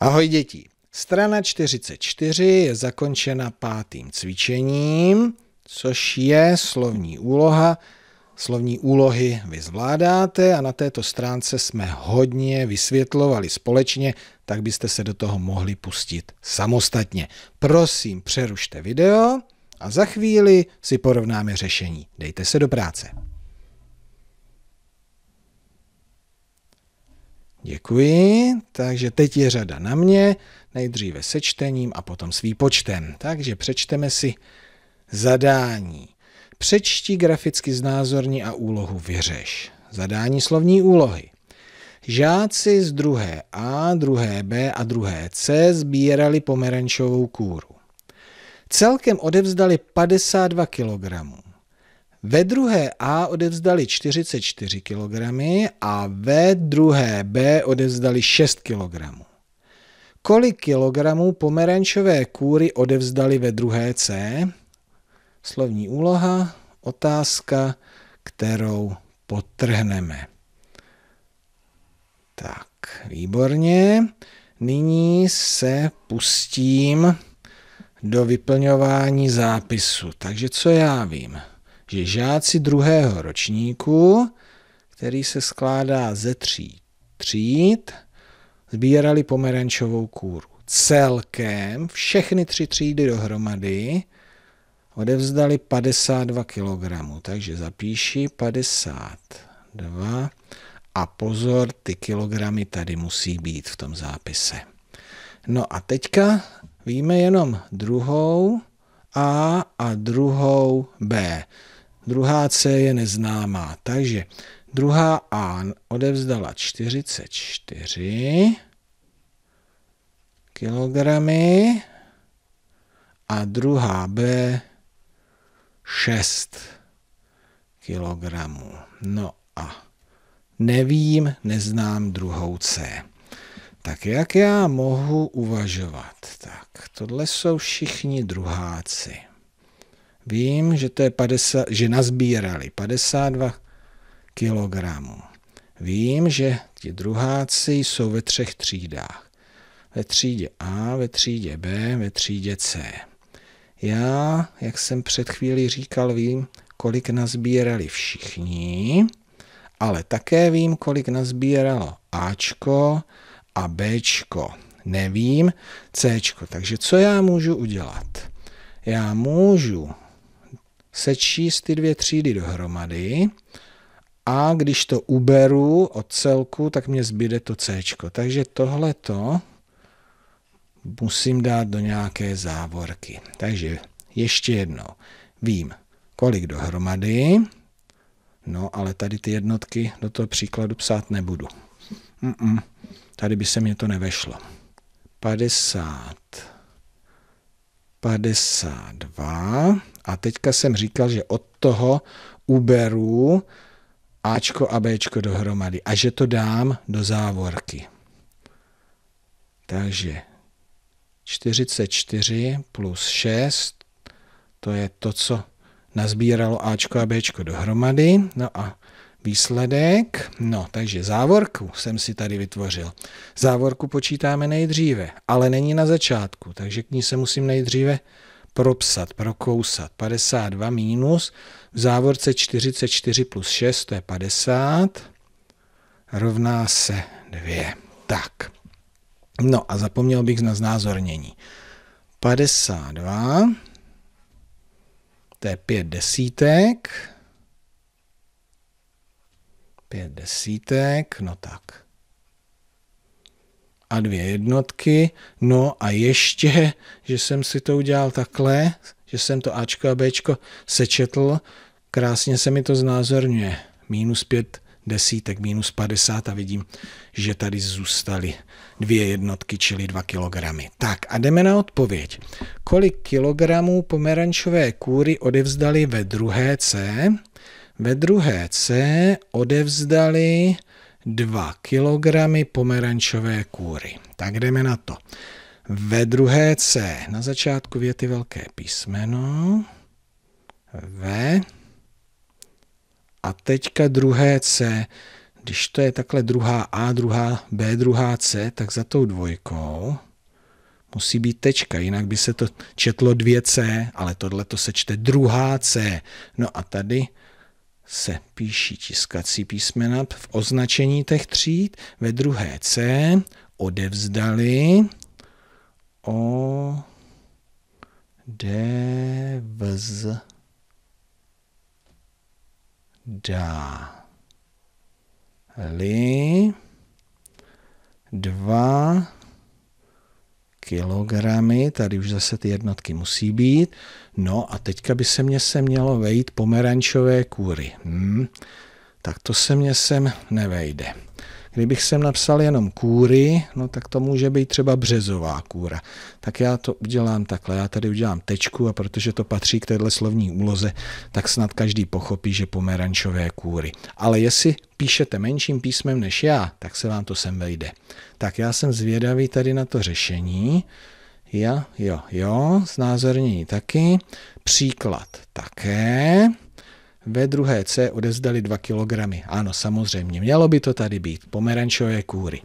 Ahoj děti. Strana 44 je zakončena pátým cvičením, což je slovní úloha. Slovní úlohy vy zvládáte a na této stránce jsme hodně vysvětlovali společně, tak byste se do toho mohli pustit samostatně. Prosím, přerušte video a za chvíli si porovnáme řešení. Dejte se do práce. Děkuji, takže teď je řada na mě, nejdříve sečtením a potom s výpočtem. Takže přečteme si zadání. Přečti graficky znázorní a úlohu vyřeš. Zadání slovní úlohy. Žáci z druhé A, druhé B a druhé C sbírali pomerančovou kůru. Celkem odevzdali 52 kilogramů. Ve druhé A odevzdali 44 kg a ve druhé B odevzdali 6 kg. Kolik kilogramů pomerančové kůry odevzdali ve druhé C? Slovní úloha, otázka, kterou potrhneme. Tak, výborně. Nyní se pustím do vyplňování zápisu. Takže co já vím? že žáci druhého ročníku, který se skládá ze tří tříd, sbírali pomerančovou kůru. Celkem všechny tři třídy dohromady odevzdali 52 kg, takže zapíši 52 a pozor, ty kilogramy tady musí být v tom zápise. No a teďka víme jenom druhou A a druhou B. Druhá C je neznámá. Takže druhá A odevzdala 44 kilogramy a druhá B 6 kilogramů. No a nevím, neznám druhou C. Tak jak já mohu uvažovat? Tak tohle jsou všichni druháci. Vím, že, to je 50, že nazbírali 52 kilogramů. Vím, že ti druháci jsou ve třech třídách. Ve třídě A, ve třídě B, ve třídě C. Já, jak jsem před chvílí říkal, vím, kolik nazbírali všichni, ale také vím, kolik nazbíralo Ačko a Bčko. Nevím Cčko. Takže co já můžu udělat? Já můžu sečíst ty dvě třídy dohromady a když to uberu od celku, tak mě zbyde to C. Takže tohle to musím dát do nějaké závorky. Takže ještě jednou. Vím, kolik dohromady, no ale tady ty jednotky do toho příkladu psát nebudu. Mm-mm. Tady by se mě to nevešlo. 50 52. A teďka jsem říkal, že od toho uberu Ačko a Bčko dohromady a že to dám do závorky. Takže 44 plus 6, to je to, co nazbíralo Ačko a Bčko dohromady. No a výsledek. No, takže závorku jsem si tady vytvořil. Závorku počítáme nejdříve, ale není na začátku, takže k ní se musím nejdříve propsat, prokousat. 52 minus, v závorce 44 plus 6, to je 50, rovná se 2. Tak. No a zapomněl bych na znázornění. 52, to je 5 desítek, Pět desítek, no tak. A dvě jednotky, no a ještě, že jsem si to udělal takhle, že jsem to Ačko a Bčko sečetl, krásně se mi to znázorňuje. Minus pět desítek, minus 50 a vidím, že tady zůstaly dvě jednotky, čili 2 kilogramy. Tak a jdeme na odpověď. Kolik kilogramů pomerančové kůry odevzdali ve druhé C? Ve druhé C odevzdali 2 kilogramy pomerančové kůry. Tak jdeme na to. Ve druhé C, na začátku věty velké písmeno, V, a teďka druhé C, když to je takhle druhá A, druhá B, druhá C, tak za tou dvojkou musí být tečka, jinak by se to četlo dvě C, ale tohle to se čte druhá C. No a tady se píší tiskací písmena v označení těch tříd, ve druhé C odevzdali o vz dá li dva kilogramy, tady už zase ty jednotky musí být. No a teďka by se mě se mělo vejít pomerančové kůry. Hmm, tak to se mě sem nevejde. Kdybych sem napsal jenom kůry, no tak to může být třeba březová kůra. Tak já to udělám takhle, já tady udělám tečku a protože to patří k téhle slovní úloze, tak snad každý pochopí, že pomerančové kůry. Ale jestli píšete menším písmem než já, tak se vám to sem vejde. Tak já jsem zvědavý tady na to řešení. Já, jo, jo, znázornění taky, příklad také ve druhé C odezdali 2 kg. Ano, samozřejmě, mělo by to tady být, pomerančové kůry.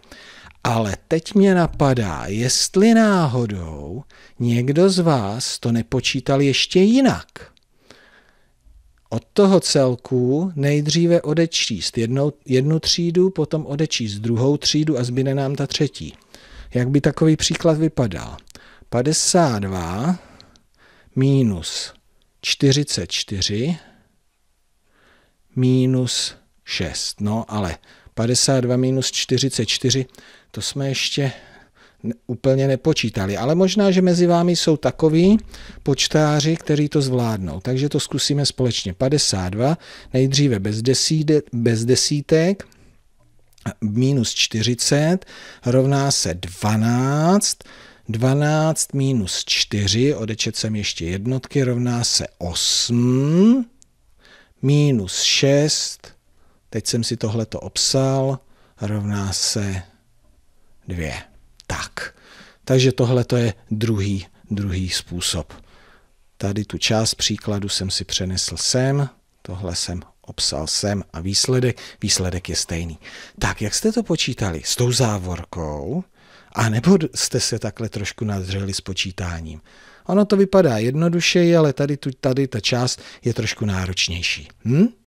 Ale teď mě napadá, jestli náhodou někdo z vás to nepočítal ještě jinak. Od toho celku nejdříve odečíst jednou, jednu třídu, potom odečíst druhou třídu a zbyde nám ta třetí. Jak by takový příklad vypadal? 52 minus 44 minus 6. No ale 52 minus 44, to jsme ještě úplně nepočítali. Ale možná, že mezi vámi jsou takoví počtáři, kteří to zvládnou. Takže to zkusíme společně. 52, nejdříve bez, desíde, bez desítek, minus 40 rovná se 12, 12 minus 4, odečet jsem ještě jednotky, rovná se 8, minus 6, teď jsem si tohleto obsal, rovná se 2. Tak, takže tohle to je druhý, druhý způsob. Tady tu část příkladu jsem si přenesl sem, tohle jsem obsal sem a výsledek, výsledek je stejný. Tak, jak jste to počítali? S tou závorkou? A nebo jste se takhle trošku nadřeli s počítáním? Ono to vypadá jednodušeji, ale tady, tu, tady ta část je trošku náročnější. Hm?